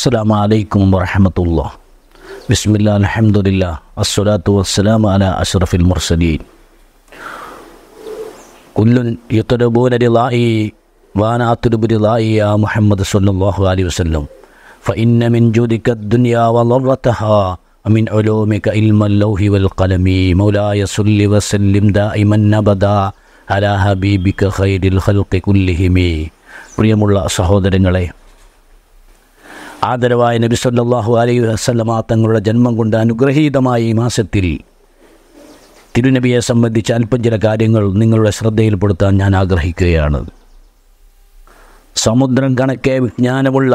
അസ്സാം വലൈക്കും വറഹമത്തുള്ള ബിസ്മില്ല അലഹമുല്ല അസ്വലാത്തു വസ്സലാം അല അഷ്റഫുൽ മുർസലീൻ കുല്ലുൻ യുത്തരബൂനരിലായി വാനാത്തുരുബുരിലായി ആ മുഹമ്മദ് സല്ലാഹു അലൈ വസ്ലം فإن من جودك الدنيا وضرتها ومن علومك علم اللوح والقلم مولاي صل وسلم دائما أبدا على حبيبك خير الخلق كلهم പ്രിയമുള്ള സഹോദരങ്ങളെ ആദരവായ നബി സല്ലാഹു അലൈഹി വസ്ലമ തങ്ങളുടെ ജന്മം കൊണ്ട് അനുഗ്രഹീതമായ ഈ മാസത്തിൽ തിരുനബിയെ സംബന്ധിച്ച് അല്പം ചില കാര്യങ്ങൾ നിങ്ങളുടെ ശ്രദ്ധയിൽപ്പെടുത്താൻ ഞാൻ ആഗ്രഹിക്കുകയാണ് സമുദ്രം കണക്കെ വിജ്ഞാനമുള്ള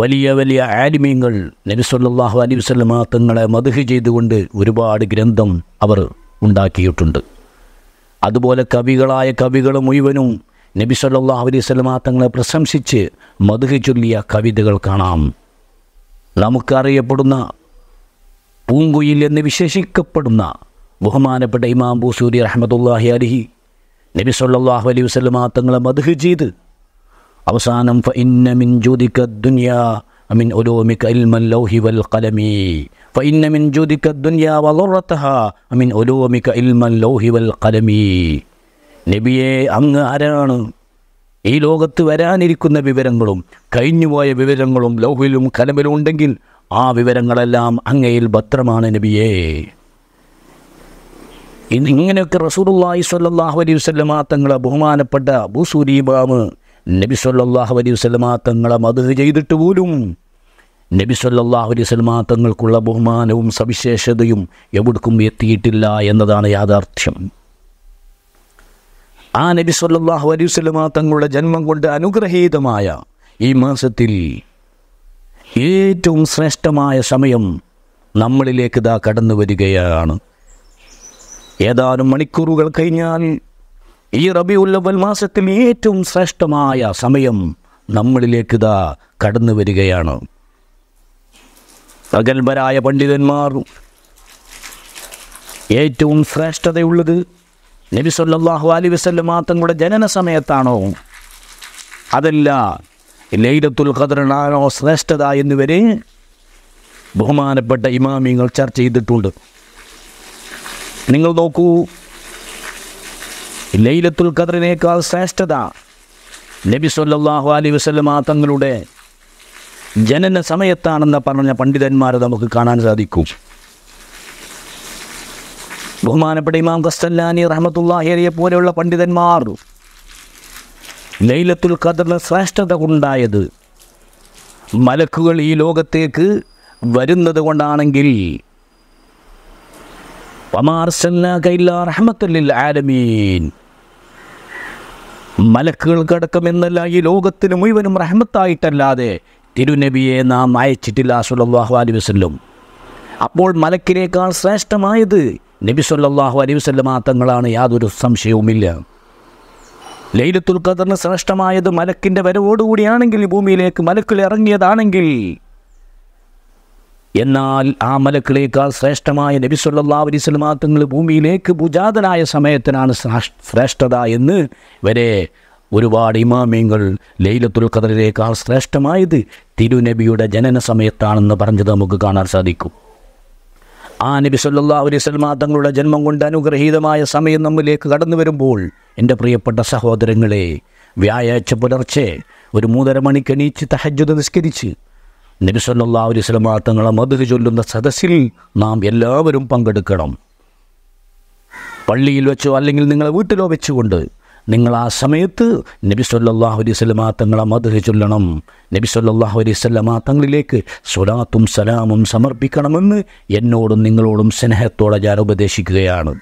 വലിയ വലിയ ആലിമ്യങ്ങൾ നബി സല്ലാഹു അലൈഹി വസ്ലമ തങ്ങളെ മധുഹ് ചെയ്തുകൊണ്ട് ഒരുപാട് ഗ്രന്ഥം അവർ ഉണ്ടാക്കിയിട്ടുണ്ട് അതുപോലെ കവികളായ കവികളും മുഴുവനും നബി സല്ലാ അലൈവല്ലാ തങ്ങളെ പ്രശംസിച്ച് മധുഹി ചൊല്ലിയ കവിതകൾ കാണാം നമുക്കറിയപ്പെടുന്ന പൂങ്കുയിൽ എന്ന് വിശേഷിക്കപ്പെടുന്ന ബഹുമാനപ്പെട്ട ഇമാം ബൂസൂരി അഹമ്മദുല്ലാഹി അലിഹി നബി സല്ലാഹു അലൈഹി വസ്ലമാ തങ്ങളെ മധുഹ് ചെയ്ത് അവസാനം ഫഇന്ന മിൻ ജൂദിക ദുനിയാ അമിൻ ഒലോമിക ഇൽമൽ ലൗഹി വൽ കലമി ഫഇന്ന മിൻ ജൂദിക ദുനിയാ വലുറത്തഹ അമിൻ ഒലോമിക ഇൽമൽ ലൗഹി വൽ കലമി നബിയെ അങ്ങ് ആരാണ് ഈ ലോകത്ത് വരാനിരിക്കുന്ന വിവരങ്ങളും കഴിഞ്ഞുപോയ വിവരങ്ങളും ലോഹിലും കലമിലും ഉണ്ടെങ്കിൽ ആ വിവരങ്ങളെല്ലാം അങ്ങയിൽ ഭദ്രമാണ് നബിയേ ഇങ്ങനെയൊക്കെ റസൂലുള്ളാഹി സ്വല്ലല്ലാഹു അലൈഹി വസല്ലമ തങ്ങളെ ബഹുമാനപ്പെട്ട ബുസൂരിബാമ് നബി സ്വല്ലല്ലാഹു അലൈഹി വസല്ലമ തങ്ങളെ മധു ചെയ്തിട്ട് പോലും നബി സല്ലാഹു അലൈഹി സ്വലമാ തങ്ങൾക്കുള്ള ബഹുമാനവും സവിശേഷതയും എവിടേക്കും എത്തിയിട്ടില്ല എന്നതാണ് യാഥാർത്ഥ്യം ആ നബി സല്ലാഹു അലൈവല്ലമ തങ്ങളുടെ ജന്മം കൊണ്ട് അനുഗ്രഹീതമായ ഈ മാസത്തിൽ ഏറ്റവും ശ്രേഷ്ഠമായ സമയം നമ്മളിലേക്ക് ഇതാ കടന്നു വരികയാണ് ഏതാനും മണിക്കൂറുകൾ കഴിഞ്ഞാൽ ഈ റബി ഉല്ലവൽ മാസത്തിൽ ഏറ്റവും ശ്രേഷ്ഠമായ സമയം നമ്മളിലേക്ക് ഇതാ കടന്നു വരികയാണ് പ്രഗത്ഭരായ പണ്ഡിതന്മാർ ഏറ്റവും ശ്രേഷ്ഠതയുള്ളത് നബി സല്ലാഹു അലി വസ്ലമാ തങ്ങളുടെ ജനന സമയത്താണോ അതല്ല ലൈലത്തുൽ ഖദറിനാണോ ശ്രേഷ്ഠത എന്നിവരെ ബഹുമാനപ്പെട്ട ഇമാമിങ്ങൾ ചർച്ച ചെയ്തിട്ടുണ്ട് നിങ്ങൾ നോക്കൂ ലൈലത്തുൽ ഖദറിനേക്കാൾ ശ്രേഷ്ഠത നബി സല്ലാഹു അലി വസ്ലമാ തങ്ങളുടെ ജനന സമയത്താണെന്ന് പറഞ്ഞ പണ്ഡിതന്മാരെ നമുക്ക് കാണാൻ സാധിക്കും ബഹുമാനപ്പെട്ട ഇമാം കസ്തല്ലാനി റഹമത്തുല്ലാഹേരിയെ പോലെയുള്ള പണ്ഡിതന്മാർ ലൈലത്തുൽ ഖദറിന് ശ്രേഷ്ഠത ഉണ്ടായത് മലക്കുകൾ ഈ ലോകത്തേക്ക് വരുന്നത് കൊണ്ടാണെങ്കിൽ ആലമീൻ എന്നല്ല ഈ ലോകത്തിന് മുഴുവനും റഹമത്തായിട്ടല്ലാതെ തിരുനബിയെ നാം അയച്ചിട്ടില്ല സുലല്ലാഹു അലൈ വസ്ലും അപ്പോൾ മലക്കിനേക്കാൾ ശ്രേഷ്ഠമായത് നബിസൊല്ലാഹു അലൈവല്ലമാ തങ്ങളാണ് യാതൊരു സംശയവുമില്ല ലൈലത്തുൽ ഖദറിന് ശ്രേഷ്ഠമായത് മലക്കിൻ്റെ വരവോടുകൂടിയാണെങ്കിൽ ഭൂമിയിലേക്ക് മലക്കിൽ ഇറങ്ങിയതാണെങ്കിൽ എന്നാൽ ആ മലക്കിളേക്കാൾ ശ്രേഷ്ഠമായ നബിസ്വല്ലാ അലൈസ്ലമാ തങ്ങൾ ഭൂമിയിലേക്ക് ഭുജാതനായ സമയത്തിനാണ് ശ്രേഷ്ഠത എന്ന് വരെ ഒരുപാട് ഇമാമിയങ്ങൾ ലൈലത്തുൽ ഖദറിനേക്കാൾ ശ്രേഷ്ഠമായത് തിരുനബിയുടെ ജനന സമയത്താണെന്ന് പറഞ്ഞത് നമുക്ക് കാണാൻ സാധിക്കും ആ നബി സല്ലാ അലൈഹി സ്വലമാ തങ്ങളുടെ ജന്മം കൊണ്ട് അനുഗ്രഹീതമായ സമയം നമ്മിലേക്ക് കടന്നു വരുമ്പോൾ എൻ്റെ പ്രിയപ്പെട്ട സഹോദരങ്ങളെ വ്യാഴാഴ്ച പുലർച്ചെ ഒരു മൂന്നര മണിക്ക് എണീച്ച് തഹജ്ജുദ് നിസ്കരിച്ച് നബി സല്ലാ അലൈഹി സ്വലമാ തങ്ങളെ മധുര ചൊല്ലുന്ന സദസ്സിൽ നാം എല്ലാവരും പങ്കെടുക്കണം പള്ളിയിൽ വെച്ചോ അല്ലെങ്കിൽ നിങ്ങളെ വീട്ടിലോ വെച്ചുകൊണ്ട് നിങ്ങൾ ആ സമയത്ത് നബി സല്ലാഹു അലൈഹി സ്വലമാ തങ്ങളെ മധുര ചൊല്ലണം നബി സല്ലാഹു അലൈഹി സ്വലമാ തങ്ങളിലേക്ക് സ്വലാത്തും സലാമും സമർപ്പിക്കണമെന്ന് എന്നോടും നിങ്ങളോടും സ്നേഹത്തോടെ ഞാൻ ഉപദേശിക്കുകയാണ്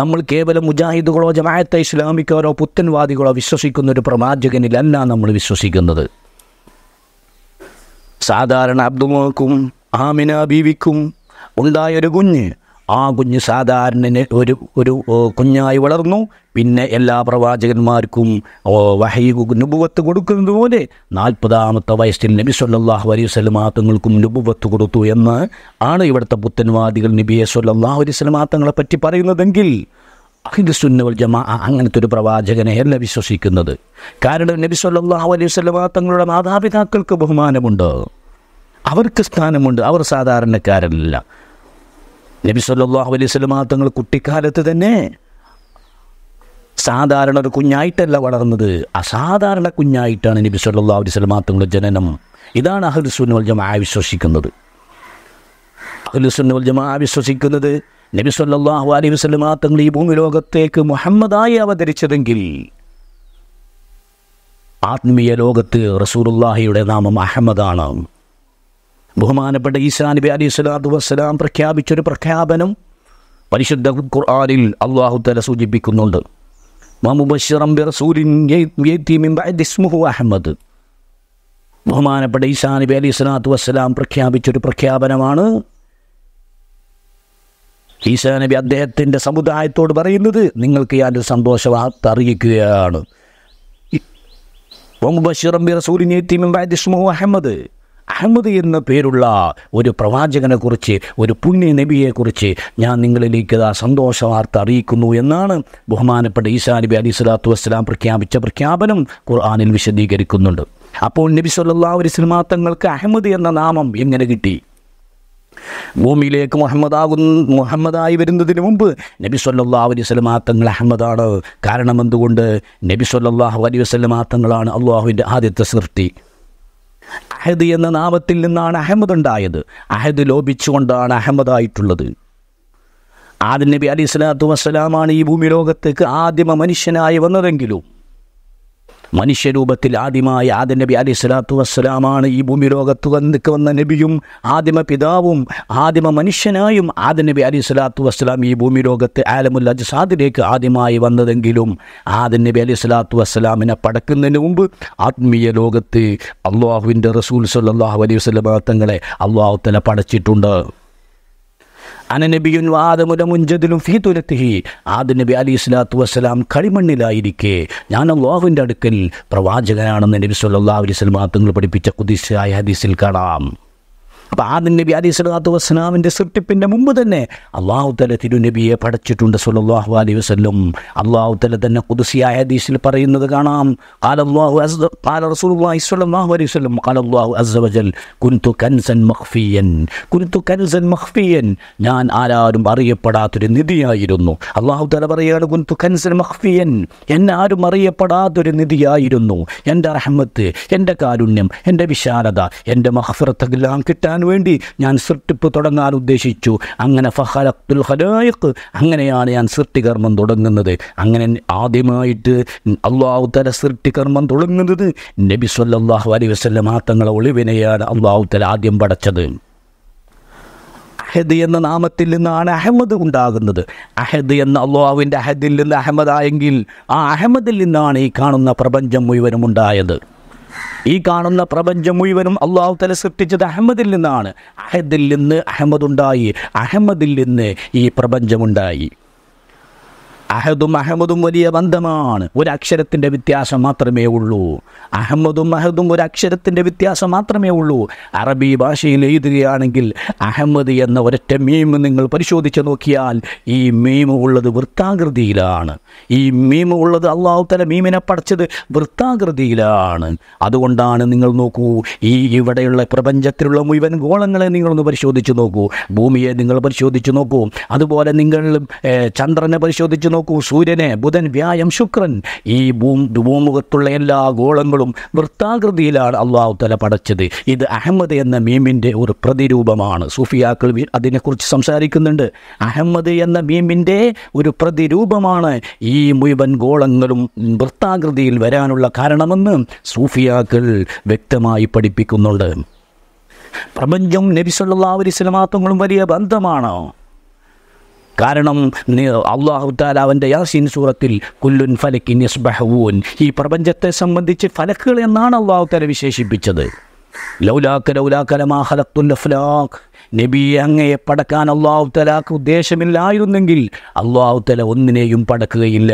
നമ്മൾ കേവലം മുജാഹിദുകളോ ജമാഅത്തെ ഇസ്ലാമിക്കാരോ പുത്തൻവാദികളോ വിശ്വസിക്കുന്ന ഒരു പ്രവാചകനിലല്ല നമ്മൾ വിശ്വസിക്കുന്നത് സാധാരണ അബ്ദുമോക്കും ആമിന ബീവിക്കും ഉണ്ടായൊരു കുഞ്ഞ് ആ കുഞ്ഞ് സാധാരണന് ഒരു ഒരു കുഞ്ഞായി വളർന്നു പിന്നെ എല്ലാ പ്രവാചകന്മാർക്കും വഹയ്ക്ക് നുബുവത്ത് കൊടുക്കുന്നത് പോലെ നാൽപ്പതാമത്തെ വയസ്സിൽ നബി സല്ലാഹു അലൈഹി സ്വലമാത്തങ്ങൾക്കും നുബുവത്ത് കൊടുത്തു എന്ന് ആണ് ഇവിടുത്തെ പുത്തൻവാദികൾ നബിയെ സല്ലാഹു അലൈഹി സ്വലമാത്തങ്ങളെ പറ്റി പറയുന്നതെങ്കിൽ സുന്നവൽ ജമാ അങ്ങനത്തെ ഒരു പ്രവാചകനെയല്ല വിശ്വസിക്കുന്നത് കാരണം നബി സല്ലാഹു അലൈഹി സ്വലമാ തങ്ങളുടെ മാതാപിതാക്കൾക്ക് ബഹുമാനമുണ്ട് അവർക്ക് സ്ഥാനമുണ്ട് അവർ സാധാരണക്കാരനല്ല നബി സല്ലാഹു അലൈഹി സ്വലമ തങ്ങൾ കുട്ടിക്കാലത്ത് തന്നെ സാധാരണ ഒരു കുഞ്ഞായിട്ടല്ല വളർന്നത് അസാധാരണ കുഞ്ഞായിട്ടാണ് നബി സല്ലാ അലൈഹി സ്വലമ തങ്ങളുടെ ജനനം ഇതാണ് അഹ്ലുസുന്നുൽ ജമാ വിശ്വസിക്കുന്നത് അഹ്ലുസുന്നുൽ ജമാ വിശ്വസിക്കുന്നത് നബി സല്ലാഹു അലൈഹി വസ്ലമ തങ്ങൾ ഈ ഭൂമി ലോകത്തേക്ക് മുഹമ്മദായി അവതരിച്ചതെങ്കിൽ ആത്മീയ ലോകത്ത് റസൂറുല്ലാഹിയുടെ നാമം അഹമ്മദാണ് ബഹുമാനപ്പെട്ട ഈസാ നബി അലൈഹി സ്വലാത്തു വസ്സലാം പ്രഖ്യാപിച്ചൊരു പ്രഖ്യാപനം പരിശുദ്ധ ഖുർആാനിൽ അള്ളാഹു തല സൂചിപ്പിക്കുന്നുണ്ട് അഹമ്മദ് ബഹുമാനപ്പെട്ട ഈസാ നബി അലൈഹി സ്വലാത്തു വസ്സലാം പ്രഖ്യാപിച്ചൊരു പ്രഖ്യാപനമാണ് ഈസാ നബി അദ്ദേഹത്തിൻ്റെ സമുദായത്തോട് പറയുന്നത് നിങ്ങൾക്ക് ഞാനൊരു സന്തോഷ വാർത്ത അറിയിക്കുകയാണ് അഹമ്മദ് അഹമ്മദ് എന്ന പേരുള്ള ഒരു പ്രവാചകനെക്കുറിച്ച് ഒരു പുണ്യ നബിയെക്കുറിച്ച് ഞാൻ നിങ്ങളിലേക്ക് സന്തോഷ വാർത്ത അറിയിക്കുന്നു എന്നാണ് ബഹുമാനപ്പെട്ട ഈസാ നബി അലി സ്വലാത്തു വസ്സലാം പ്രഖ്യാപിച്ച പ്രഖ്യാപനം ഖുർആാനിൽ വിശദീകരിക്കുന്നുണ്ട് അപ്പോൾ നബി സല്ലാ ഒരു സിനിമാത്തങ്ങൾക്ക് അഹമ്മദ് എന്ന നാമം എങ്ങനെ കിട്ടി ഭൂമിയിലേക്ക് മുഹമ്മദാകുന്ന മുഹമ്മദായി വരുന്നതിന് മുമ്പ് നബി സല്ലാഹു അലൈഹി സ്വലമാ തങ്ങൾ അഹമ്മദാണ് കാരണം എന്തുകൊണ്ട് നബി സല്ലാഹു അലൈഹി വസ്ലമാ തങ്ങളാണ് അള്ളാഹുവിൻ്റെ ആദ്യത്തെ സൃഷ്ടി അഹദ് എന്ന നാമത്തിൽ നിന്നാണ് അഹമ്മദ് ഉണ്ടായത് അഹദ് ലോപിച്ചുകൊണ്ടാണ് അഹമ്മദായിട്ടുള്ളത് ആദിൽ നബി അലി സ്വലാത്തു വസ്സലാമാണ് ഈ ഭൂമി ലോകത്തേക്ക് ആദിമ മനുഷ്യനായി വന്നതെങ്കിലും മനുഷ്യരൂപത്തിൽ ആദ്യമായ ആദ്യ നബി അലി സ്വലാത്തു വസ്സലാമാണ് ഈ ഭൂമി ലോകത്ത് വന്നിക്ക് വന്ന നബിയും ആദിമ പിതാവും ആദിമ മനുഷ്യനായും ആദ്യ നബി അലി സ്വലാത്തു വസ്സലാം ഈ ഭൂമി ലോകത്ത് ആലമുൽ അജ്സാദിലേക്ക് ആദ്യമായി വന്നതെങ്കിലും ആദ്യ നബി അലി സ്വലാത്തു വസ്സലാമിനെ പടക്കുന്നതിന് മുമ്പ് ആത്മീയ ലോകത്ത് അള്ളാഹുവിൻ്റെ റസൂൽ സല്ലാഹു അലൈഹി വസ്ലമ തങ്ങളെ അള്ളാഹു തല പടച്ചിട്ടുണ്ട് അനനബിയുൻ വാദമുലമുഞ്ചതിലും ഫീ തുരത്തിഹി ആദ്യ നബി അലി ഇസ്ലാത്തു വസ്സലാം കളിമണ്ണിലായിരിക്കെ ഞാൻ അള്ളാഹുവിൻ്റെ അടുക്കൽ പ്രവാചകനാണെന്ന് നബി സല്ലാ അലൈഹി സ്വലമാ തങ്ങൾ പഠിപ്പിച്ച കുതിശായ ഹദീസിൽ കാണാം അപ്പോൾ ആദ്യം നബി അലി സ്വലാത്തു വസ്സലാമിൻ്റെ സൃഷ്ടിപ്പിൻ്റെ മുമ്പ് തന്നെ അള്ളാഹു തല തിരുനബിയെ പഠിച്ചിട്ടുണ്ട് സുലല്ലാഹു അലൈ വസ്ലം അള്ളാഹു തല തന്നെ കുതിസിയായ ഹദീസിൽ പറയുന്നത് കാണാം കാലല്ലാഹു കാല റസൂലുള്ളാഹി സ്വല്ലല്ലാഹു അലൈഹി വസല്ലം قال الله عز وجل كنت كنزا مخفيا كنت ഞാൻ ആരാരും അറിയപ്പെടാത്തൊരു നിധിയായിരുന്നു അള്ളാഹു തല പറയുകയാണ് കുൻതു കൻസൻ മഖ്ഫിയൻ എന്നെ ആരും അറിയപ്പെടാത്തൊരു നിധിയായിരുന്നു എൻ്റെ അർഹമത്ത് എൻ്റെ കാരുണ്യം എൻ്റെ വിശാലത എൻ്റെ മഹഫിറത്തെല്ലാം കിട്ടാൻ വേണ്ടി ഞാൻ സൃഷ്ടിപ്പ് തുടങ്ങാൻ ഉദ്ദേശിച്ചു അങ്ങനെ ഫഹലത്തുൽ ഹലായിക്ക് അങ്ങനെയാണ് ഞാൻ സൃഷ്ടികർമ്മം തുടങ്ങുന്നത് അങ്ങനെ ആദ്യമായിട്ട് അള്ളാഹു തല സൃഷ്ടികർമ്മം തുടങ്ങുന്നത് നബി സല്ലാഹു അലൈ വസ്ലം ആ തങ്ങളെ ഒളിവിനെയാണ് അള്ളാഹു തല ആദ്യം പടച്ചത് അഹദ് എന്ന നാമത്തിൽ നിന്നാണ് അഹമ്മദ് ഉണ്ടാകുന്നത് അഹദ് എന്ന അള്ളാഹുവിൻ്റെ അഹദിൽ നിന്ന് അഹമ്മദായെങ്കിൽ ആ അഹമ്മദിൽ നിന്നാണ് ഈ കാണുന്ന പ്രപഞ്ചം മുഴുവനും ഉണ്ടായത് ഈ കാണുന്ന പ്രപഞ്ചം മുഴുവനും അള്ളാഹു തല സൃഷ്ടിച്ചത് അഹമ്മദിൽ നിന്നാണ് അഹദിൽ നിന്ന് ഉണ്ടായി അഹമ്മദിൽ നിന്ന് ഈ പ്രപഞ്ചമുണ്ടായി അഹദും അഹമ്മദും വലിയ ബന്ധമാണ് ഒരു വ്യത്യാസം മാത്രമേ ഉള്ളൂ അഹമ്മദും അഹദും ഒരക്ഷരത്തിൻ്റെ വ്യത്യാസം മാത്രമേ ഉള്ളൂ അറബി ഭാഷയിൽ എഴുതുകയാണെങ്കിൽ അഹമ്മദ് എന്ന ഒരൊറ്റ മീം നിങ്ങൾ പരിശോധിച്ച് നോക്കിയാൽ ഈ മീം ഉള്ളത് വൃത്താകൃതിയിലാണ് ഈ മീം ഉള്ളത് അള്ളാഹു തല മീമിനെ പടച്ചത് വൃത്താകൃതിയിലാണ് അതുകൊണ്ടാണ് നിങ്ങൾ നോക്കൂ ഈ ഇവിടെയുള്ള പ്രപഞ്ചത്തിലുള്ള മുഴുവൻ ഗോളങ്ങളെ നിങ്ങളൊന്ന് പരിശോധിച്ച് നോക്കൂ ഭൂമിയെ നിങ്ങൾ പരിശോധിച്ച് നോക്കൂ അതുപോലെ നിങ്ങൾ ചന്ദ്രനെ പരിശോധിച്ച് നോക്കൂ നോക്കൂ സൂര്യനെ ബുധൻ വ്യായം ശുക്രൻ ഈ ഭൂ ഭൂമുഖത്തുള്ള എല്ലാ ഗോളങ്ങളും വൃത്താകൃതിയിലാണ് അള്ളാഹു തല പടച്ചത് ഇത് അഹമ്മദ് എന്ന മീമിൻ്റെ ഒരു പ്രതിരൂപമാണ് സൂഫിയാക്കൾ അതിനെക്കുറിച്ച് സംസാരിക്കുന്നുണ്ട് അഹമ്മദ് എന്ന മീമിൻ്റെ ഒരു പ്രതിരൂപമാണ് ഈ മുഴുവൻ ഗോളങ്ങളും വൃത്താകൃതിയിൽ വരാനുള്ള കാരണമെന്ന് സൂഫിയാക്കൾ വ്യക്തമായി പഠിപ്പിക്കുന്നുണ്ട് പ്രപഞ്ചം നബിസുള്ള ഒരു സിനിമാത്വങ്ങളും വലിയ ബന്ധമാണോ കാരണം അള്ളാഹു താല അവൻ്റെ യാസീൻ സൂറത്തിൽ കുല്ലുൻ ഫലക്കിൻ യസ്ബഹവൂൻ ഈ പ്രപഞ്ചത്തെ സംബന്ധിച്ച് ഫലക്കുകൾ എന്നാണ് അള്ളാഹു താല വിശേഷിപ്പിച്ചത് ലൗലാക്ക ലൗലാക്കലമാ ഹലത്തുൽ അഫ്ലാഖ് നബി അങ്ങയെ പടക്കാൻ അള്ളാഹു തലാക്ക് ഉദ്ദേശമില്ലായിരുന്നെങ്കിൽ അള്ളാഹു തല ഒന്നിനെയും പടക്കുകയില്ല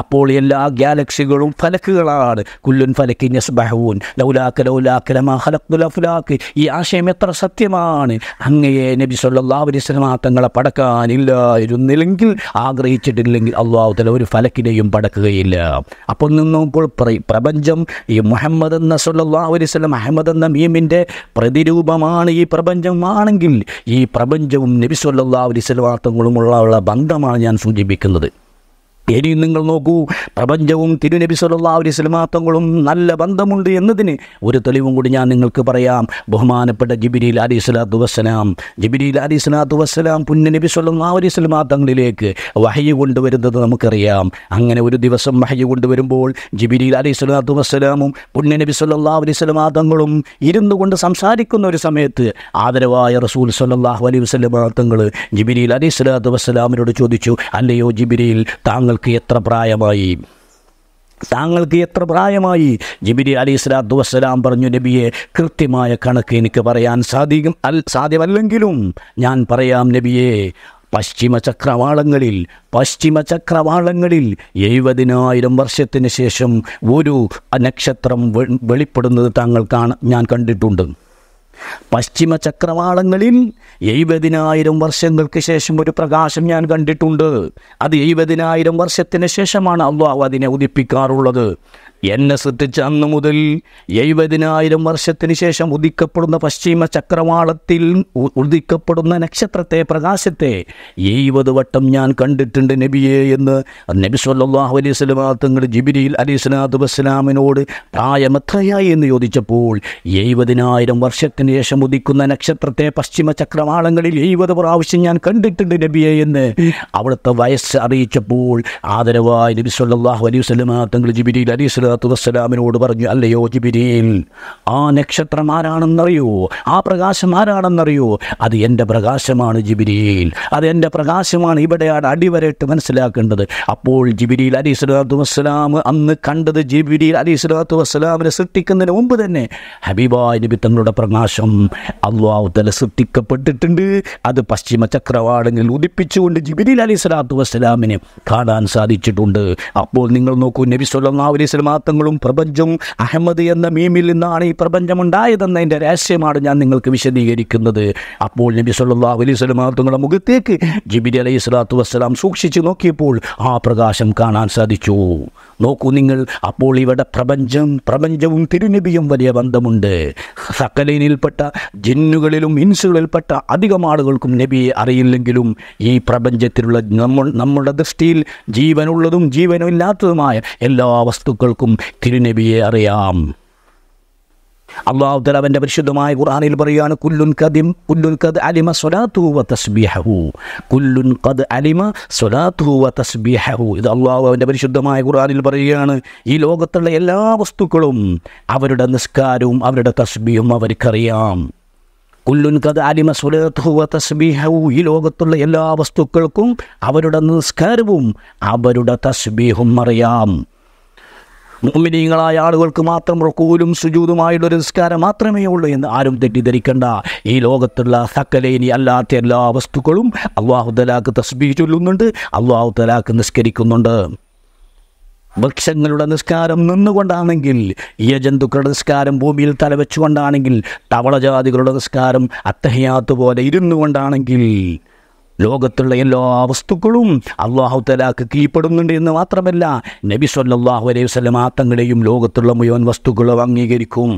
അപ്പോൾ എല്ലാ ഗാലക്സികളും ഫലക്കുകളാണ് കുല്ലുൻ ഫലക്കി നസ്ബഹൂൻ ലൗലാക്ക ലൗലാക്കലമാ ഹലക്കുലഫുലാക്ക് ഈ ആശയം എത്ര സത്യമാണ് അങ്ങയെ നബി സല്ലാഹു അലൈസ്ലാ തങ്ങളെ പടക്കാനില്ലായിരുന്നില്ലെങ്കിൽ ആഗ്രഹിച്ചിട്ടില്ലെങ്കിൽ അള്ളാഹു തല ഒരു ഫലക്കിനെയും പടക്കുകയില്ല അപ്പോൾ നിന്നുമ്പോൾ പ്രപഞ്ചം ഈ മുഹമ്മദ് എന്ന സല്ലാ അലൈവലം അഹമ്മദ് എന്ന മീമിൻ്റെ പ്രതിരൂപമാണ് ഈ പ്രപഞ്ചമാണെങ്കിൽ ഈ പ്രപഞ്ചവും നബിസ്വല്ലാ അലൈസ്ലാത്തങ്ങളുമുള്ള ബന്ധമാണ് ഞാൻ സൂചിപ്പിക്കുന്നത് ഇനി നിങ്ങൾ നോക്കൂ പ്രപഞ്ചവും തിരുനബി സല്ലാ ഒരു സിനിമാത്തങ്ങളും നല്ല ബന്ധമുണ്ട് എന്നതിന് ഒരു തെളിവും കൂടി ഞാൻ നിങ്ങൾക്ക് പറയാം ബഹുമാനപ്പെട്ട ജിബിരി ലാലി സ്വലാത്തു വസ്സലാം ജിബിരി ലാലി സ്വലാത്തു വസ്സലാം പുന്നനബി സല്ലാ ഒരു സിനിമാത്തങ്ങളിലേക്ക് വഹയ്യ കൊണ്ടുവരുന്നത് നമുക്കറിയാം അങ്ങനെ ഒരു ദിവസം വഹയ്യ കൊണ്ടുവരുമ്പോൾ ജിബിരി ലാലി സ്വലാത്തു വസ്സലാമും പുന്നനബി സല്ലാ ഒരു സ്വലാത്തങ്ങളും ഇരുന്നു കൊണ്ട് സംസാരിക്കുന്ന ഒരു സമയത്ത് ആദരവായ റസൂൽ സല്ലാഹു അലൈഹി വസ്ലമാത്തങ്ങൾ ജിബിരി അലി സ്വലാത്തു വസ്സലാമിനോട് ചോദിച്ചു അല്ലയോ ജിബിരിയിൽ താങ്കൾ താങ്കൾക്ക് എത്ര പ്രായമായി താങ്കൾക്ക് എത്ര പ്രായമായി ജിബിരി അലി സ്വലാത്തു വസ്സലാം പറഞ്ഞു നബിയെ കൃത്യമായ കണക്ക് എനിക്ക് പറയാൻ സാധിക്കും അൽ സാധ്യമല്ലെങ്കിലും ഞാൻ പറയാം നബിയെ പശ്ചിമ ചക്രവാളങ്ങളിൽ പശ്ചിമ ചക്രവാളങ്ങളിൽ എഴുപതിനായിരം വർഷത്തിന് ശേഷം ഒരു നക്ഷത്രം വെളിപ്പെടുന്നത് താങ്കൾ കാണാൻ ഞാൻ കണ്ടിട്ടുണ്ട് പശ്ചിമ ചക്രവാളങ്ങളിൽ എഴുപതിനായിരം വർഷങ്ങൾക്ക് ശേഷം ഒരു പ്രകാശം ഞാൻ കണ്ടിട്ടുണ്ട് അത് എഴുപതിനായിരം വർഷത്തിന് ശേഷമാണ് അള്ളാഹു അതിനെ ഉദിപ്പിക്കാറുള്ളത് എന്നെ സൃഷ്ടിച്ച അന്ന് മുതൽ എഴുപതിനായിരം വർഷത്തിന് ശേഷം ഉദിക്കപ്പെടുന്ന പശ്ചിമ ചക്രവാളത്തിൽ ഉദിക്കപ്പെടുന്ന നക്ഷത്രത്തെ പ്രകാശത്തെ എഴുപത് വട്ടം ഞാൻ കണ്ടിട്ടുണ്ട് നബിയെ എന്ന് നബി സല്ലാഹു അലൈഹി വസല്ലമ തങ്ങൾ ജിബ്രീൽ അലി സ്വലാത്തു വസ്സലാമിനോട് പ്രായമെത്രയായി എന്ന് ചോദിച്ചപ്പോൾ എഴുപതിനായിരം വർഷത്തിന് ശേഷം ഉദിക്കുന്ന നക്ഷത്രത്തെ പശ്ചിമ ചക്രവാളങ്ങളിൽ എഴുപത് പ്രാവശ്യം ഞാൻ കണ്ടിട്ടുണ്ട് നബിയെ എന്ന് അവിടുത്തെ വയസ്സ് അറിയിച്ചപ്പോൾ ആദരവായി നബി സല്ലാഹു അലൈഹി വസല്ലമ തങ്ങൾ ജിബ്രീൽ അലി സ്വലാ അലൈഹിസ്വലാത്തു വസ്സലാമിനോട് പറഞ്ഞു അല്ലയോ ജിബിരിയിൽ ആ നക്ഷത്രം ആരാണെന്നറിയോ ആ പ്രകാശം ആരാണെന്നറിയോ അത് എൻ്റെ പ്രകാശമാണ് ജിബിരിയിൽ അത് എൻ്റെ പ്രകാശമാണ് ഇവിടെയാണ് അടിവരയിട്ട് മനസ്സിലാക്കേണ്ടത് അപ്പോൾ ജിബിരിയിൽ അലി സ്വലാത്തു വസ്സലാം അന്ന് കണ്ടത് ജിബിരിയിൽ അലി സ്വലാത്തു വസ്സലാമിനെ സൃഷ്ടിക്കുന്നതിന് മുമ്പ് തന്നെ ഹബീബായ നബി തങ്ങളുടെ പ്രകാശം അള്ളാഹു തല സൃഷ്ടിക്കപ്പെട്ടിട്ടുണ്ട് അത് പശ്ചിമ ചക്രവാളങ്ങളിൽ ഉദിപ്പിച്ചുകൊണ്ട് ജിബിരിയിൽ അലി സ്വലാത്തു വസ്സലാമിനെ കാണാൻ സാധിച്ചിട്ടുണ്ട് അപ്പോൾ നിങ്ങൾ നോക്കൂ നബി സല്ലാ അലൈഹി സ്വലാം പശ്ചാത്തങ്ങളും പ്രപഞ്ചവും അഹമ്മദ് എന്ന മീമിൽ നിന്നാണ് ഈ പ്രപഞ്ചമുണ്ടായതെന്നതിൻ്റെ രഹസ്യമാണ് ഞാൻ നിങ്ങൾക്ക് വിശദീകരിക്കുന്നത് അപ്പോൾ നബി സല്ലാ അലൈഹി സ്വലമാങ്ങളുടെ മുഖത്തേക്ക് ജിബിരി അലൈഹി സ്വലാത്തു വസ്സലാം സൂക്ഷിച്ചു നോക്കിയപ്പോൾ ആ പ്രകാശം കാണാൻ സാധിച്ചു നോക്കൂ നിങ്ങൾ അപ്പോൾ ഇവിടെ പ്രപഞ്ചം പ്രപഞ്ചവും തിരുനബിയും വലിയ ബന്ധമുണ്ട് സക്കലിനിൽപ്പെട്ട ജിന്നുകളിലും ഇൻസുകളിൽപ്പെട്ട അധികം ആളുകൾക്കും നബിയെ അറിയില്ലെങ്കിലും ഈ പ്രപഞ്ചത്തിലുള്ള നമ്മൾ നമ്മുടെ ദൃഷ്ടിയിൽ ജീവനുള്ളതും ജീവനില്ലാത്തതുമായ എല്ലാ വസ്തുക്കൾക്കും തിരുനബിയെ അറിയാം അള്ളാഹു തല പരിശുദ്ധമായ ഖുർആാനിൽ പറയുകയാണ് കുല്ലുൻ കദിം കുല്ലുൻ കദ് അലിമ സ്വലാത്തുവ തസ്ബിഹു കുല്ലുൻ കദ് അലിമ സ്വലാത്തുവ തസ്ബിഹു ഇത് അള്ളാഹു അവൻ്റെ പരിശുദ്ധമായ ഖുർആാനിൽ പറയുകയാണ് ഈ ലോകത്തുള്ള എല്ലാ വസ്തുക്കളും അവരുടെ നിസ്കാരവും അവരുടെ തസ്ബിയും അവർക്കറിയാം കുല്ലുൻ കഥ അലിമ സുലത്തുവ തസ്ബിഹു ഈ ലോകത്തുള്ള എല്ലാ വസ്തുക്കൾക്കും അവരുടെ നിസ്കാരവും അവരുടെ തസ്ബീഹും അറിയാം മുമ്മിനീങ്ങളായ ആളുകൾക്ക് മാത്രം റക്കൂലും സുജൂതുമായുള്ളൊരു നിസ്കാരം മാത്രമേ ഉള്ളൂ എന്ന് ആരും തെറ്റിദ്ധരിക്കേണ്ട ഈ ലോകത്തുള്ള സക്കലേനി അല്ലാത്ത എല്ലാ വസ്തുക്കളും അള്ളാഹു തലാക്ക് തസ്ബീ ചൊല്ലുന്നുണ്ട് അള്ളാഹു തലാക്ക് നിസ്കരിക്കുന്നുണ്ട് വൃക്ഷങ്ങളുടെ നിസ്കാരം നിന്നുകൊണ്ടാണെങ്കിൽ ഈ ജന്തുക്കളുടെ നിസ്കാരം ഭൂമിയിൽ തലവെച്ചുകൊണ്ടാണെങ്കിൽ തവളജാതികളുടെ നിസ്കാരം അത്തഹയാത്ത് പോലെ ഇരുന്നുകൊണ്ടാണെങ്കിൽ ലോകത്തുള്ള എല്ലാ വസ്തുക്കളും അള്ളാഹു തലാക്ക് കീഴ്പ്പെടുന്നുണ്ട് എന്ന് മാത്രമല്ല നബി സല്ലാഹു അലൈഹി വസ്ലം ആത്തങ്ങളെയും ലോകത്തുള്ള മുഴുവൻ വസ്തുക്കളും അംഗീകരിക്കും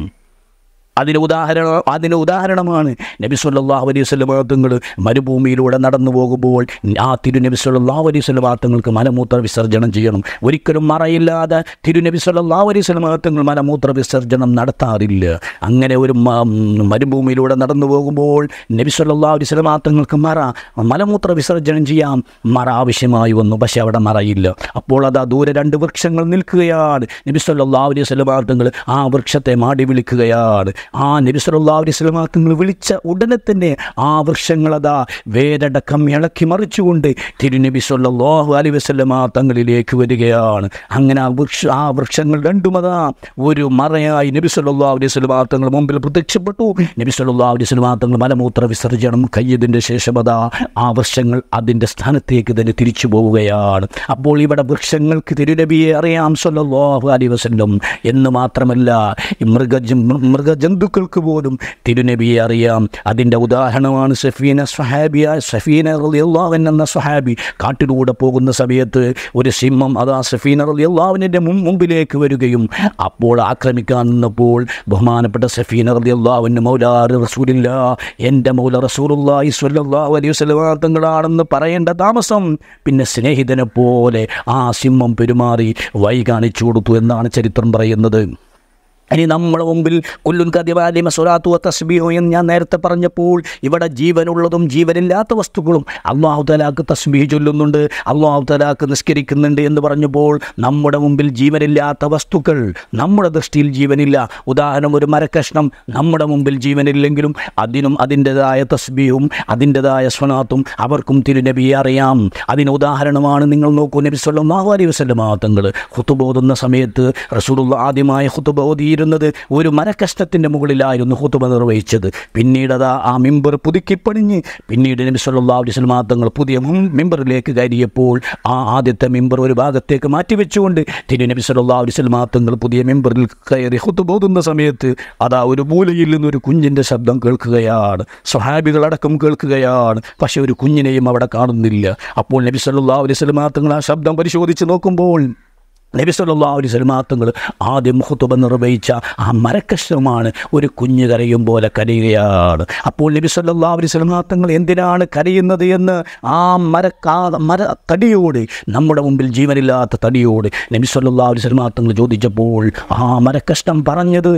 അതിന് ഉദാഹരണം അതിന് ഉദാഹരണമാണ് നബി സല്ലാ അലൈഹി സ്വലമാർത്ഥങ്ങൾ മരുഭൂമിയിലൂടെ നടന്നു പോകുമ്പോൾ ആ തിരുനബി സല്ലാ അലൈഹി സ്വലമാർത്ഥങ്ങൾക്ക് മലമൂത്ര വിസർജനം ചെയ്യണം ഒരിക്കലും മറയില്ലാതെ തിരുനബി സല്ലാ അലൈഹി സ്വലമാർത്ഥങ്ങൾ മലമൂത്ര വിസർജനം നടത്താറില്ല അങ്ങനെ ഒരു മരുഭൂമിയിലൂടെ നടന്നു പോകുമ്പോൾ നബി സല്ലാ അലൈഹി സ്വലമാർത്ഥങ്ങൾക്ക് മറ മലമൂത്ര വിസർജനം ചെയ്യാം മറ ആവശ്യമായി വന്നു പക്ഷേ അവിടെ മറയില്ല അപ്പോൾ അതാ ദൂരെ രണ്ട് വൃക്ഷങ്ങൾ നിൽക്കുകയാണ് നബി സല്ലാ അലൈഹി സ്വലമാർത്ഥങ്ങൾ ആ വൃക്ഷത്തെ മാടി വിളിക്കുകയാണ് ആ നബിസറുല്ലാ അലൈസ്ലാ തങ്ങൾ വിളിച്ച ഉടനെ തന്നെ ആ വൃക്ഷങ്ങളതാ വേരടക്കം ഇളക്കി മറിച്ചുകൊണ്ട് തിരുനബി സല്ലാഹു അലി വസ്ലമ തങ്ങളിലേക്ക് വരികയാണ് അങ്ങനെ ആ വൃക്ഷ ആ വൃക്ഷങ്ങൾ രണ്ടുമതാ ഒരു മറയായി നബി സല്ലാ അലൈഹി സ്വലമാ തങ്ങൾ മുമ്പിൽ പ്രത്യക്ഷപ്പെട്ടു നബി സല്ലാ അലൈഹി സ്വലമാ തങ്ങൾ മലമൂത്ര വിസർജനം കയ്യതിൻ്റെ ശേഷമതാ ആ വൃക്ഷങ്ങൾ അതിൻ്റെ സ്ഥാനത്തേക്ക് തന്നെ തിരിച്ചു പോവുകയാണ് അപ്പോൾ ഇവിടെ വൃക്ഷങ്ങൾക്ക് തിരുനബിയെ അറിയാം സല്ലാഹു അലൈഹി വസ്ലം എന്ന് മാത്രമല്ല മൃഗജ മൃഗജന്തു ഹിന്ദുക്കൾക്ക് പോലും തിരുനബിയെ അറിയാം അതിൻ്റെ ഉദാഹരണമാണ് സഫീന സഹാബിയ സഫീന റലിയല്ലാവൻ എന്ന സഹാബി കാട്ടിലൂടെ പോകുന്ന സമയത്ത് ഒരു സിംഹം അതാ സഫീന റലിയല്ലാവിൻ്റെ മുമ്പിലേക്ക് വരികയും അപ്പോൾ ആക്രമിക്കാൻ നിന്നപ്പോൾ ബഹുമാനപ്പെട്ട സഫീന റലിയല്ലാവിന് മൗലാർ റസൂലില്ല എൻ്റെ മൗല റസൂലുള്ളാഹി സ്വല്ലല്ലാഹു അലൈഹി സ്വലവാർത്ഥങ്ങളാണെന്ന് പറയേണ്ട താമസം പിന്നെ സ്നേഹിതനെ പോലെ ആ സിംഹം പെരുമാറി വൈ കാണിച്ചു കൊടുത്തു എന്നാണ് ചരിത്രം പറയുന്നത് ഇനി നമ്മുടെ മുമ്പിൽ കൊല്ലുൻ കതിവാലിമ സ്വലാത്തു തസ്ബീഹു എന്ന് ഞാൻ നേരത്തെ പറഞ്ഞപ്പോൾ ഇവിടെ ജീവനുള്ളതും ജീവനില്ലാത്ത വസ്തുക്കളും അള്ളാഹു തലാക്ക് തസ്ബീഹ് ചൊല്ലുന്നുണ്ട് അള്ളാഹു തലാക്ക് നിസ്കരിക്കുന്നുണ്ട് എന്ന് പറഞ്ഞപ്പോൾ നമ്മുടെ മുമ്പിൽ ജീവനില്ലാത്ത വസ്തുക്കൾ നമ്മുടെ ദൃഷ്ടിയിൽ ജീവനില്ല ഉദാഹരണം ഒരു മരക്കഷ്ണം നമ്മുടെ മുമ്പിൽ ജീവനില്ലെങ്കിലും അതിനും അതിൻ്റെതായ തസ്ബീഹും അതിൻ്റെതായ സ്വനാത്തും അവർക്കും തിരുനബി അറിയാം അതിന് ഉദാഹരണമാണ് നിങ്ങൾ നോക്കൂ നബി സല്ലാഹു അലൈഹി ഹുത്തുബോധുന്ന സമയത്ത് റസൂൽ ആദ്യമായ ഹുത്തുബോധീ ഇരുന്നത് ഒരു മരക്കഷ്ടത്തിൻ്റെ മുകളിലായിരുന്നു ഹുത്തുബ നിർവഹിച്ചത് പിന്നീടതാ ആ മിമ്പർ പുതുക്കിപ്പണിഞ്ഞ് പിന്നീട് നബി സല്ലാ അലൈഹി തങ്ങൾ പുതിയ മിമ്പറിലേക്ക് കയറിയപ്പോൾ ആ ആദ്യത്തെ മിമ്പർ ഒരു ഭാഗത്തേക്ക് മാറ്റിവെച്ചുകൊണ്ട് തിരുനബി സല്ലാ അലൈഹി തങ്ങൾ പുതിയ മിമ്പറിൽ കയറി ഹുത്തുബോതുന്ന സമയത്ത് അതാ ഒരു മൂലയിൽ നിന്നൊരു കുഞ്ഞിൻ്റെ ശബ്ദം കേൾക്കുകയാണ് സ്വഹാബികളടക്കം കേൾക്കുകയാണ് പക്ഷേ ഒരു കുഞ്ഞിനെയും അവിടെ കാണുന്നില്ല അപ്പോൾ നബി സല്ലാ അലൈഹി തങ്ങൾ ആ ശബ്ദം പരിശോധിച്ച് നോക്കുമ്പോൾ നബിസ്വല്ലാ ഒരു സൽമാത്തങ്ങൾ ആദ്യം മുഹത്തുബ നിർവഹിച്ച ആ മരക്കഷ്ണമാണ് ഒരു കുഞ്ഞു കരയും പോലെ കരയുകയാണ് അപ്പോൾ നബിസ്വല്ലാ ഒരു സൽമാത്തങ്ങൾ എന്തിനാണ് കരയുന്നത് എന്ന് ആ മരക്കാ മര തടിയോട് നമ്മുടെ മുമ്പിൽ ജീവനില്ലാത്ത തടിയോട് നബിസ്വല്ലാ ഒരു സൽമാത്തങ്ങൾ ചോദിച്ചപ്പോൾ ആ മരക്കഷ്ണം പറഞ്ഞത്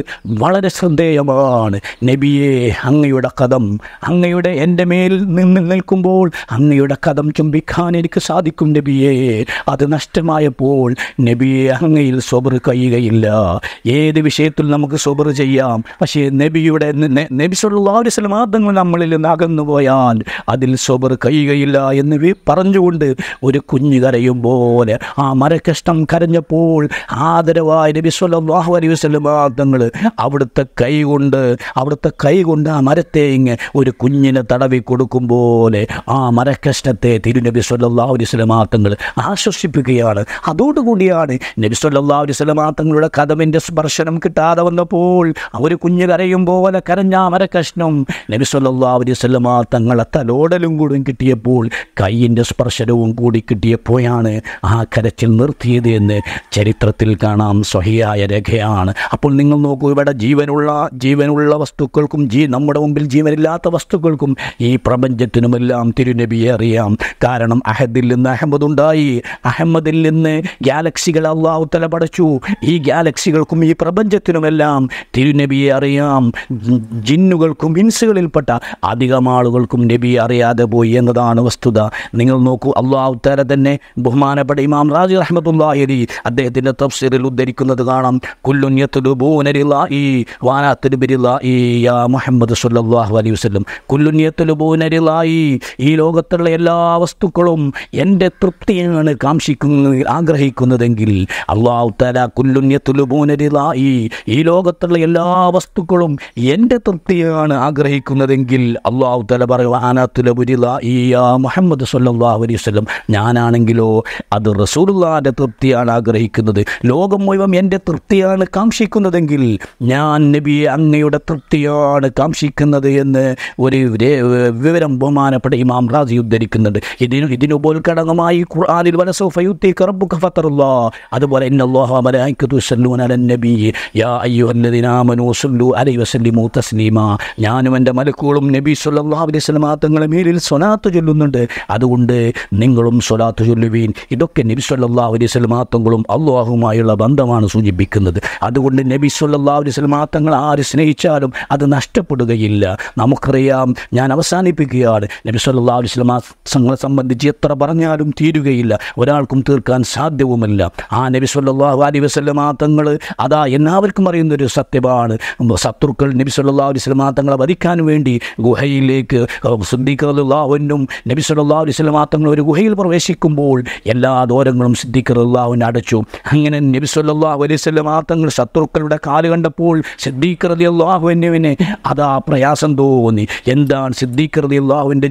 വളരെ ശ്രദ്ധേയമാണ് നബിയെ അങ്ങയുടെ കഥം അങ്ങയുടെ എൻ്റെ മേൽ നിന്ന് നിൽക്കുമ്പോൾ അങ്ങയുടെ കഥം ചുംബിക്കാൻ എനിക്ക് സാധിക്കും നബിയെ അത് നഷ്ടമായപ്പോൾ നബി നബിയെ അങ്ങയിൽ സ്വബർ കഴിയുകയില്ല ഏത് വിഷയത്തിൽ നമുക്ക് സ്വബർ ചെയ്യാം പക്ഷേ നബിയുടെ നബി സല്ലാഹുലി സ്വലമാർത്ഥങ്ങൾ നമ്മളിൽ നിന്ന് അകന്നു പോയാൽ അതിൽ സ്വബർ കഴിയുകയില്ല എന്ന് പറഞ്ഞുകൊണ്ട് ഒരു കുഞ്ഞു കരയും പോലെ ആ മരക്കഷ്ടം കരഞ്ഞപ്പോൾ ആദരവായ നബി അലൈഹി സ്വലമാർത്ഥങ്ങൾ അവിടുത്തെ കൈ കൊണ്ട് അവിടുത്തെ കൈ കൊണ്ട് ആ മരത്തെ ഇങ്ങ് ഒരു കുഞ്ഞിനെ തടവി കൊടുക്കും പോലെ ആ മരക്കഷ്ടത്തെ തിരുനബി സല്ലാഹു അലൈഹി സ്വലമാർത്ഥങ്ങൾ ആശ്വസിപ്പിക്കുകയാണ് അതോടുകൂടിയാണ് പറയുകയാണ് നബിസ്വല്ലാ അലൈവല്ല തങ്ങളുടെ കഥമിൻ്റെ സ്പർശനം കിട്ടാതെ വന്നപ്പോൾ അവർ കുഞ്ഞു കരയും പോലെ കരഞ്ഞാ മര കഷ്ണം നബിസ്വല്ലാ അലൈവല്ല തങ്ങളെ തലോടലും കൂടി കിട്ടിയപ്പോൾ കൈയിൻ്റെ സ്പർശനവും കൂടി കിട്ടിയപ്പോഴാണ് ആ കരച്ചിൽ നിർത്തിയത് എന്ന് ചരിത്രത്തിൽ കാണാം സ്വഹിയായ രേഖയാണ് അപ്പോൾ നിങ്ങൾ നോക്കൂ ഇവിടെ ജീവനുള്ള ജീവനുള്ള വസ്തുക്കൾക്കും ജീ നമ്മുടെ മുമ്പിൽ ജീവനില്ലാത്ത വസ്തുക്കൾക്കും ഈ പ്രപഞ്ചത്തിനുമെല്ലാം തിരുനബിയെ അറിയാം കാരണം അഹദിൽ നിന്ന് അഹമ്മദ് ഉണ്ടായി അഹമ്മദിൽ നിന്ന് ഗാലക്സികൾ ഗാലക്സികൾ അള്ളാഹു തല പടച്ചു ഈ ഗാലക്സികൾക്കും ഈ പ്രപഞ്ചത്തിനുമെല്ലാം തിരുനബിയെ അറിയാം ജിന്നുകൾക്കും ഇൻസുകളിൽപ്പെട്ട അധികം ആളുകൾക്കും നബിയെ അറിയാതെ പോയി എന്നതാണ് വസ്തുത നിങ്ങൾ നോക്കൂ അള്ളാഹു തല തന്നെ ബഹുമാനപ്പെട്ട ഇമാം റാജു അഹമ്മദ് അദ്ദേഹത്തിൻ്റെ തഫ്സീറിൽ ഉദ്ധരിക്കുന്നത് കാണാം യാ മുഹമ്മദ് അലൈഹി ഈ ലോകത്തുള്ള എല്ലാ വസ്തുക്കളും എൻ്റെ തൃപ്തിയാണ് കാംക്ഷിക്കുന്നത് ആഗ്രഹിക്കുന്നതെങ്കിൽ ആണെങ്കിൽ ഈ ലോകത്തുള്ള എല്ലാ വസ്തുക്കളും എൻ്റെ തൃപ്തിയാണ് ആഗ്രഹിക്കുന്നതെങ്കിൽ അള്ളാഹു താല പറയുവാനാത്തുലബുരിതായി മുഹമ്മദ് സല്ലാഹു ഞാനാണെങ്കിലോ അത് റസൂലുള്ളാഹിൻ്റെ തൃപ്തിയാണ് ആഗ്രഹിക്കുന്നത് ലോകം മുഴുവൻ എൻ്റെ തൃപ്തിയാണ് കാക്ഷിക്കുന്നതെങ്കിൽ ഞാൻ നബിയെ അങ്ങയുടെ തൃപ്തിയാണ് കാക്ഷിക്കുന്നത് എന്ന് ഒരു വിവരം ബഹുമാനപ്പെട്ട ഇമാം റാസി ഉദ്ധരിക്കുന്നുണ്ട് ഇതിനു ഇതിനുപോൽ ഘടകമായി ഖുർആാനിൽ വനസോഫയുത്തി കറബുഖ ഫത്തറുള്ള അതുപോലെ ഞാനും എൻ്റെ മലക്കുകളും നബി സുല്ലാ അലൈഹി മേലിൽ സ്വലാത്ത് ചൊല്ലുന്നുണ്ട് അതുകൊണ്ട് നിങ്ങളും സ്വലാത്ത് ചൊല്ലുവീൻ ഇതൊക്കെ നബി സുല്ലാ അലൈഹി സ്വലമാങ്ങളും അള്ളാഹുമായുള്ള ബന്ധമാണ് സൂചിപ്പിക്കുന്നത് അതുകൊണ്ട് നബി സുല്ലാ അലൈഹി സ്വലമാങ്ങൾ ആര് സ്നേഹിച്ചാലും അത് നഷ്ടപ്പെടുകയില്ല നമുക്കറിയാം ഞാൻ അവസാനിപ്പിക്കുകയാണ് നബി സല്ലാ അലൈഹി സ്വലമാങ്ങളെ സംബന്ധിച്ച് എത്ര പറഞ്ഞാലും തീരുകയില്ല ഒരാൾക്കും തീർക്കാൻ സാധ്യവുമല്ല ആ നബി സല്ലാഹു അലി വസ്ലമാങ്ങൾ അതാ എല്ലാവർക്കും അറിയുന്നൊരു സത്യമാണ് ശത്രുക്കൾ നബി സല്ലാ അലൈഹി തങ്ങളെ വധിക്കാൻ വേണ്ടി ഗുഹയിലേക്ക് സിദ്ദീഖറുല്ലാഹുവിനും നബി സല്ലാ അലൈഹി സ്വലമാങ്ങൾ ഒരു ഗുഹയിൽ പ്രവേശിക്കുമ്പോൾ എല്ലാ ദൂരങ്ങളും സിദ്ദീഖറുല്ലാഹുവിന് അടച്ചു അങ്ങനെ നബി സല്ലാഹു അലൈഹി സ്വലമാങ്ങൾ ശത്രുക്കളുടെ കാല് കണ്ടപ്പോൾ സിദ്ദീഖ് അതാ പ്രയാസം തോന്നി എന്താണ് സിദ്ദീഖ്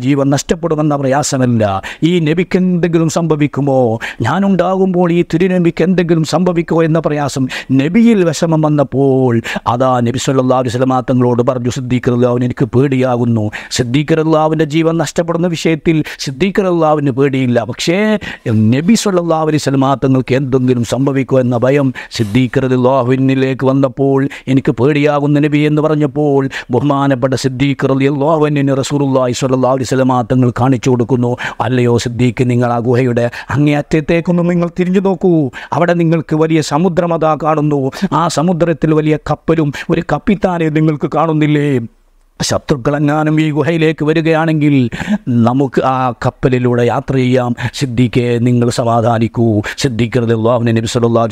ജീവൻ നഷ്ടപ്പെടുമെന്ന പ്രയാസമല്ല ഈ നബിക്ക് എന്തെങ്കിലും സംഭവിക്കുമോ ഞാനുണ്ടാകുമ്പോൾ ഈ തിരുനബി നബിക്ക് എന്തെങ്കിലും സംഭവിക്കുമോ എന്ന പ്രയാസം നബിയിൽ വിഷമം വന്നപ്പോൾ അതാ നബി സല്ലാഹു വസ്ലമാ തങ്ങളോട് പറഞ്ഞു സിദ്ദീഖ് അള്ളാവിന് എനിക്ക് പേടിയാകുന്നു സിദ്ദീഖ് അള്ളാവിൻ്റെ ജീവൻ നഷ്ടപ്പെടുന്ന വിഷയത്തിൽ സിദ്ദീഖ് അള്ളാവിന് പേടിയില്ല പക്ഷേ നബി സല്ലാ അലൈഹി സ്വലമാ തങ്ങൾക്ക് എന്തെങ്കിലും സംഭവിക്കുമോ എന്ന ഭയം സിദ്ദീഖ് അള്ളാഹുവിനിലേക്ക് വന്നപ്പോൾ എനിക്ക് പേടിയാകുന്ന നബി എന്ന് പറഞ്ഞപ്പോൾ ബഹുമാനപ്പെട്ട സിദ്ദീഖ് അള്ളാഹുവിന് റസൂറുല്ലാഹി സ്വല്ലാ അലൈഹി സ്വലമാ തങ്ങൾ കാണിച്ചു കൊടുക്കുന്നു അല്ലയോ സിദ്ദീഖ് നിങ്ങൾ ആ ഗുഹയുടെ അങ്ങേ അറ്റത്തേക്കൊന്നും നിങ്ങൾ തിരിഞ്ഞു നോക്കൂ അവിടെ നിങ്ങൾക്ക് വലിയ സമുദ്രമതാ കാണുന്നു ആ സമുദ്രത്തിൽ വലിയ കപ്പലും ഒരു കപ്പിത്താനെ നിങ്ങൾക്ക് കാണുന്നില്ലേ ശത്രുക്കളെങ്ങാനും ഈ ഗുഹയിലേക്ക് വരികയാണെങ്കിൽ നമുക്ക് ആ കപ്പലിലൂടെ യാത്ര ചെയ്യാം സിദ്ദിഖെ നിങ്ങൾ സമാധാനിക്കൂ സിദ്ദിഖറത് അള്ളാഹുവിനെ നബി സല്ലാ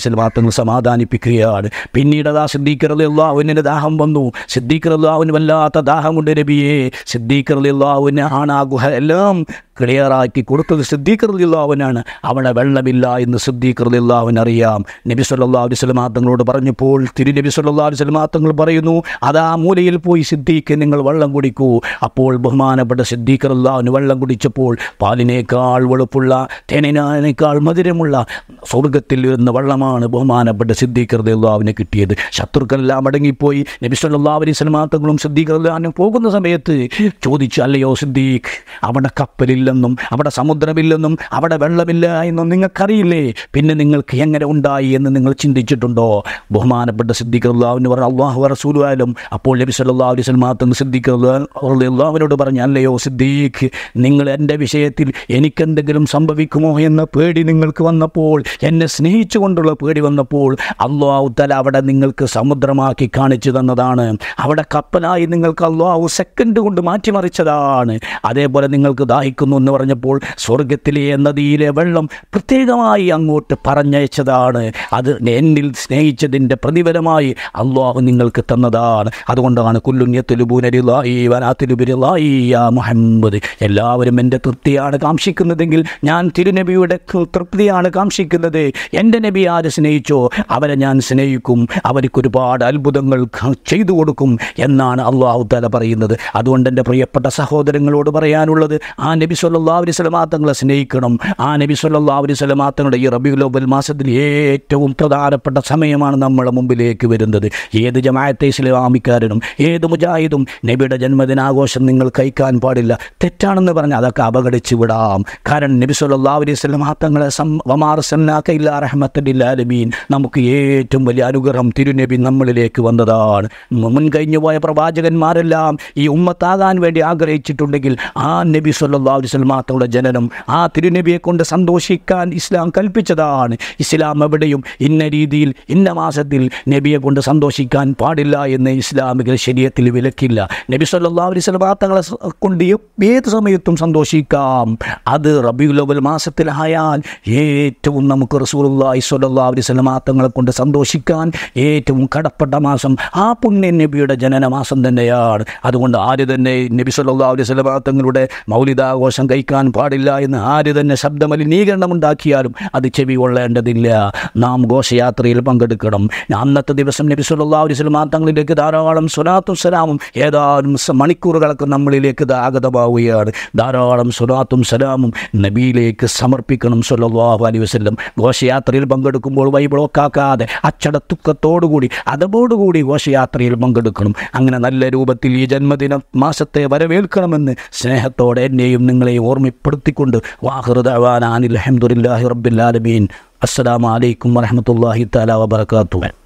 സമാധാനിപ്പിക്കുകയാണ് പിന്നീട് അതാ സിദ്ദീഖറത് അള്ളാഹുവിൻ്റെ ദാഹം വന്നു സിദ്ദീഖർ അള്ളാഹുവിന് വല്ലാത്ത ദാഹമുണ്ട് നബിയെ സിദ്ദീഖർ അള്ളാഹുവിന് ആണ് ആ ഗുഹ എല്ലാം ക്ലിയറാക്കി കൊടുത്തത് സിദ്ദീഖർ അള്ളാഹുവിനാണ് അവിടെ വെള്ളമില്ല എന്ന് സിദ്ദീഖർ അള്ളാഹുവിന് അറിയാം നബി സല്ലാ അലൈഹി സ്വലമാർത്തങ്ങളോട് പറഞ്ഞപ്പോൾ തിരു നബി സല്ലാ അലൈഹി സ്വലമാർത്തങ്ങൾ പറയുന്നു അതാ മൂലയിൽ പോയി സിദ്ദീഖ് നിങ്ങൾ വള്ളം വെള്ളം കുടിക്കൂ അപ്പോൾ ബഹുമാനപ്പെട്ട സിദ്ദീഖറുല്ലാവിന് വെള്ളം കുടിച്ചപ്പോൾ പാലിനേക്കാൾ വെളുപ്പുള്ള തേനിനേക്കാൾ മധുരമുള്ള സ്വർഗത്തിൽ വരുന്ന വെള്ളമാണ് ബഹുമാനപ്പെട്ട സിദ്ദീഖറുല്ലാവിന് കിട്ടിയത് ശത്രുക്കളെല്ലാം അടങ്ങിപ്പോയി നബിസ്വല്ലാ അലൈസ്മാങ്ങളും സിദ്ധീകരല്ലാനും പോകുന്ന സമയത്ത് ചോദിച്ചു അല്ലയോ സിദ്ദീഖ് അവിടെ കപ്പലില്ലെന്നും അവിടെ സമുദ്രമില്ലെന്നും അവിടെ വെള്ളമില്ല എന്നും നിങ്ങൾക്കറിയില്ലേ പിന്നെ നിങ്ങൾക്ക് എങ്ങനെ ഉണ്ടായി എന്ന് നിങ്ങൾ ചിന്തിച്ചിട്ടുണ്ടോ ബഹുമാനപ്പെട്ട സിദ്ദീഖ് പറഞ്ഞു പറഞ്ഞ അള്ളാഹു റസൂലായാലും അപ്പോൾ നബി സല്ലാ അലൈസ് മാത്രം സിദ്ദീഖ് പറഞ്ഞു അല്ലയോ സിദ്ദീഖ് നിങ്ങൾ എൻ്റെ വിഷയത്തിൽ എനിക്കെന്തെങ്കിലും സംഭവിക്കുമോ എന്ന പേടി നിങ്ങൾക്ക് വന്നപ്പോൾ എന്നെ സ്നേഹിച്ചുകൊണ്ടുള്ള പേടി വന്നപ്പോൾ അള്ളാഹു തല അവിടെ നിങ്ങൾക്ക് സമുദ്രമാക്കി കാണിച്ചു തന്നതാണ് അവിടെ കപ്പലായി നിങ്ങൾക്ക് അള്ളാഹു സെക്കൻഡ് കൊണ്ട് മാറ്റിമറിച്ചതാണ് അതേപോലെ നിങ്ങൾക്ക് ദാഹിക്കുന്നു എന്ന് പറഞ്ഞപ്പോൾ സ്വർഗത്തിലെ നദിയിലെ വെള്ളം പ്രത്യേകമായി അങ്ങോട്ട് പറഞ്ഞയച്ചതാണ് അത് എന്നിൽ സ്നേഹിച്ചതിൻ്റെ പ്രതിഫലമായി അള്ളാഹു നിങ്ങൾക്ക് തന്നതാണ് അതുകൊണ്ടാണ് കുല്ലുഞ്ഞത്തുലുബൂനരി മുഹമ്മദ് എല്ലാവരും എൻ്റെ തൃപ്തിയാണ് കാക്ഷിക്കുന്നതെങ്കിൽ ഞാൻ തിരുനബിയുടെ തൃപ്തിയാണ് കാക്ഷിക്കുന്നത് എൻ്റെ നബി ആര് സ്നേഹിച്ചോ അവരെ ഞാൻ സ്നേഹിക്കും അവർക്ക് ഒരുപാട് അത്ഭുതങ്ങൾ ചെയ്തു കൊടുക്കും എന്നാണ് അള്ളാഹു തല പറയുന്നത് അതുകൊണ്ട് എൻ്റെ പ്രിയപ്പെട്ട സഹോദരങ്ങളോട് പറയാനുള്ളത് ആ നബി സല്ലാ അലൈഹി സ്വലമാങ്ങളെ സ്നേഹിക്കണം ആ നബി സല്ലാ അലൈഹി സ്വലമാങ്ങളുടെ ഈ റബിയുലോബൽ മാസത്തിൽ ഏറ്റവും പ്രധാനപ്പെട്ട സമയമാണ് നമ്മളെ മുമ്പിലേക്ക് വരുന്നത് ഏത് ജമാഅത്തെ ഇസ്ലാമിക്കാരനും ഏത് മുജാഹിദും നബിയുടെ ജന്മദിനാഘോഷം നിങ്ങൾ കഴിക്കാൻ പാടില്ല തെറ്റാണെന്ന് പറഞ്ഞാൽ അതൊക്കെ അപകടിച്ചു വിടാം കാരണം നബി സുല്ലാ അലൈഹി സ്വലം മഹത്തങ്ങളെ വമാർസന്നാക്കയില്ല റഹ്മത്തലില്ലാലമീൻ നമുക്ക് ഏറ്റവും വലിയ അനുഗ്രഹം തിരുനബി നമ്മളിലേക്ക് വന്നതാണ് മുൻകഴിഞ്ഞു പോയ പ്രവാചകന്മാരെല്ലാം ഈ ഉമ്മത്താകാൻ വേണ്ടി ആഗ്രഹിച്ചിട്ടുണ്ടെങ്കിൽ ആ നബി സുല്ലാ അലൈഹി സ്വലമാത്തയുടെ ജനനം ആ തിരുനബിയെ കൊണ്ട് സന്തോഷിക്കാൻ ഇസ്ലാം കൽപ്പിച്ചതാണ് ഇസ്ലാം എവിടെയും ഇന്ന രീതിയിൽ ഇന്ന മാസത്തിൽ നബിയെ കൊണ്ട് സന്തോഷിക്കാൻ പാടില്ല എന്ന് ഇസ്ലാമിക ശരീരത്തിൽ വിലക്കില്ല നബി സല്ലാ അലൈസ് വാർത്തകളെ കൊണ്ട് ഏത് സമയത്തും സന്തോഷിക്കാം അത് റബിയുലവൽ മാസത്തിലായാൽ ഏറ്റവും നമുക്ക് റസൂലി സല്ലാ അലൈസ് വാർത്തകളെ കൊണ്ട് സന്തോഷിക്കാൻ ഏറ്റവും കടപ്പെട്ട മാസം ആ പുണ്യ നബിയുടെ ജനന മാസം തന്നെയാണ് അതുകൊണ്ട് ആര് തന്നെ നബി സല്ലാ അലൈസ് വാർത്തകളുടെ മൗലിതാഘോഷം കഴിക്കാൻ പാടില്ല എന്ന് ആര് തന്നെ ശബ്ദമലിനീകരണം ഉണ്ടാക്കിയാലും അത് ചെവി കൊള്ളേണ്ടതില്ല നാം ഘോഷയാത്രയിൽ പങ്കെടുക്കണം അന്നത്തെ ദിവസം നബി സല്ലാ അലൈസ് വാർത്തകളിലേക്ക് ധാരാളം സ്വലാത്തും സലാമും ഏതാ ഇതാ മണിക്കൂറുകളൊക്കെ നമ്മളിലേക്ക് ഇത് ആഗതമാവുകയാണ് ധാരാളം സുനാത്തും സലാമും നബിയിലേക്ക് സമർപ്പിക്കണം സല്ലാഹു അലൈ വസ്ലം ഘോഷയാത്രയിൽ പങ്കെടുക്കുമ്പോൾ വൈബിളൊക്കാക്കാതെ അച്ചടത്തുക്കത്തോടുകൂടി അതോടുകൂടി ഘോഷയാത്രയിൽ പങ്കെടുക്കണം അങ്ങനെ നല്ല രൂപത്തിൽ ഈ ജന്മദിന മാസത്തെ വരവേൽക്കണമെന്ന് സ്നേഹത്തോടെ എന്നെയും നിങ്ങളെയും ഓർമ്മപ്പെടുത്തിക്കൊണ്ട് വാഹൃദാനിൽ അനിൽ അഹമ്മദുല്ലാഹി അസ്സാം വലൈക്കും വരഹമത്തല്ലാഹി താല വബർക്കാത്തു